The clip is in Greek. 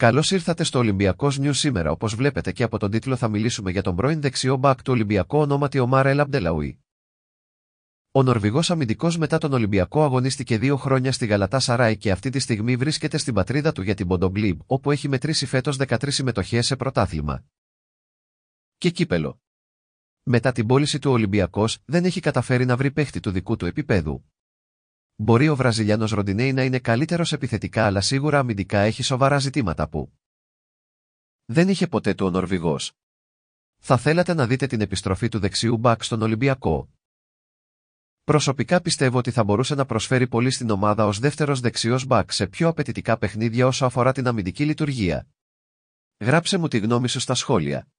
Καλώς ήρθατε στο Ολυμπιακός Νιου σήμερα. Όπως βλέπετε και από τον τίτλο, θα μιλήσουμε για τον πρώην δεξιό μπακ του Ολυμπιακού ονόματι Ομάρα Ελ Αμπτελαουή. Ο Νορβηγός αμυντικός μετά τον Ολυμπιακό αγωνίστηκε δύο χρόνια στη Γαλατά Σαράι και αυτή τη στιγμή βρίσκεται στην πατρίδα του για την Ποντογκλίμ, όπου έχει μετρήσει φέτος 13 συμμετοχές σε πρωτάθλημα. Και κύπελο. Μετά την πώληση του Ολυμπιακός δεν έχει καταφέρει να βρει παίχτη του δικού του επίπεδου. Μπορεί ο Βραζιλιάνος Ροντινέι να είναι καλύτερος επιθετικά, αλλά σίγουρα αμυντικά έχει σοβαρά ζητήματα που δεν είχε ποτέ του ο Νορβηγός. Θα θέλατε να δείτε την επιστροφή του δεξιού μπακ στον Ολυμπιακό. Προσωπικά πιστεύω ότι θα μπορούσε να προσφέρει πολύ στην ομάδα ως δεύτερος δεξιός μπακ σε πιο απαιτητικά παιχνίδια όσο αφορά την αμυντική λειτουργία. Γράψε μου τη γνώμη σου στα σχόλια.